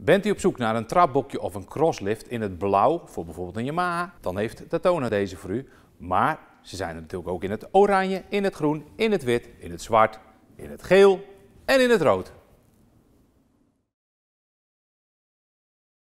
Bent u op zoek naar een trapbokje of een crosslift in het blauw, voor bijvoorbeeld een Yamaha, dan heeft Tatona deze voor u. Maar ze zijn er natuurlijk ook in het oranje, in het groen, in het wit, in het zwart, in het geel en in het rood.